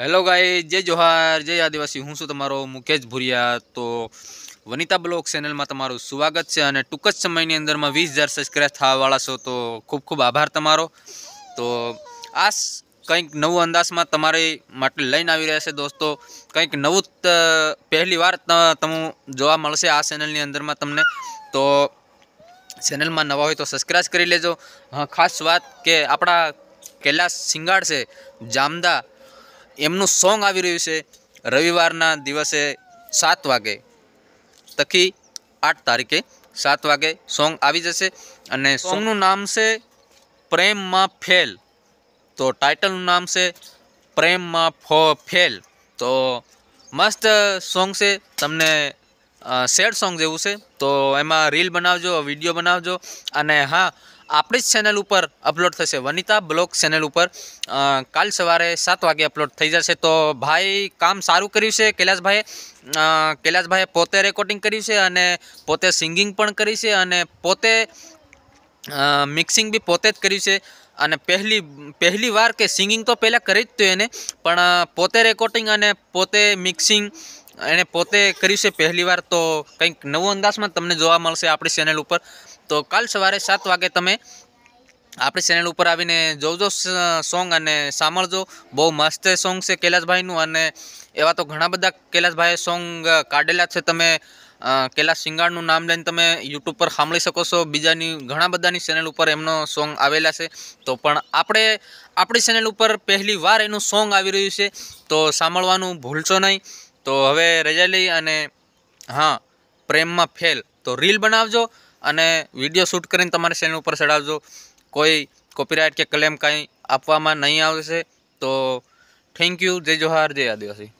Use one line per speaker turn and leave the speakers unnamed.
hello ગાઈ જય જોહાર જય આદિવાસી હું છું તમારો મુકેશ ભુરિયા તો વનિતા બ્લોક ચેનલમાં તમારું સ્વાગત છે અને ટૂંક જ સમયની અંદરમાં વીસ હજાર સબસ્ક્રાઈબ થવાવાળા છો તો ખૂબ ખૂબ આભાર તમારો તો આ કંઈક નવું અંદાજમાં તમારી માટે લઈને આવી રહ્યા છે દોસ્તો કંઈક નવું પહેલી વાર તમે જોવા મળશે આ ચેનલની અંદરમાં તમને તો ચેનલમાં નવા હોય તો સબસ્ક્રાઈબ કરી લેજો હા ખાસ વાત કે આપણા કૈલાસ સિંગાડ છે જામદા એમનું સોંગ આવી રહ્યું છે રવિવારના દિવસે સાત વાગે તકી આઠ તારીખે સાત વાગે સોંગ આવી જશે અને સોંગનું નામ છે પ્રેમમાં ફેલ તો ટાઇટલનું નામ છે પ્રેમમાં ફો ફેલ તો મસ્ત સોંગ છે તમને સેડ સોંગ જેવું છે તો એમાં રીલ બનાવજો વિડીયો બનાવજો અને હા આપણી જ ચેનલ ઉપર અપલોડ થશે વનિતા બ્લોગ ચેનલ ઉપર કાલ સવારે સાત વાગે અપલોડ થઈ જશે તો ભાઈ કામ સારું કર્યું છે કૈલાસભાઈએ કૈલાસભાઈએ પોતે રેકોર્ડિંગ કર્યું છે અને પોતે સિંગિંગ પણ કરી છે અને પોતે મિક્સિંગ બી પોતે જ કર્યું છે અને પહેલી પહેલી વાર કે સિંગિંગ તો પહેલાં કરી જ હતું એને પણ પોતે રેકોર્ડિંગ અને પોતે મિક્સિંગ એણે પોતે કર્યું છે પહેલીવાર તો કંઈક નવો અંદાજમાં તમને જોવા મળશે આપણી ચેનલ ઉપર તો કાલ સવારે સાત વાગે તમે આપણી ચેનલ ઉપર આવીને જોજો સોંગ અને સાંભળજો બહુ મસ્ત સોંગ છે કૈલાસભાઈનું અને એવા તો ઘણા બધા કૈલાસભાઈએ સોંગ કાઢેલા છે તમે કૈલાસ શિંગાળનું નામ લઈને તમે યુટ્યુબ પર સાંભળી શકો છો બીજાની ઘણા બધાની ચેનલ ઉપર એમનો સોંગ આવેલા છે તો પણ આપણે આપણી ચેનલ ઉપર પહેલી વાર એનું સોંગ આવી રહ્યું છે તો સાંભળવાનું ભૂલશો નહીં તો હવે રજા લઈ અને હા પ્રેમમાં ફેલ તો રીલ બનાવજો અને વિડીયો શૂટ કરીને તમારા ચેનલ ઉપર ચડાવજો કોઈ કોપીરાઇટ કે ક્લેમ કાંઈ આપવામાં નહીં આવશે તો થેન્ક યુ જય જોહાર જય આદિવાસી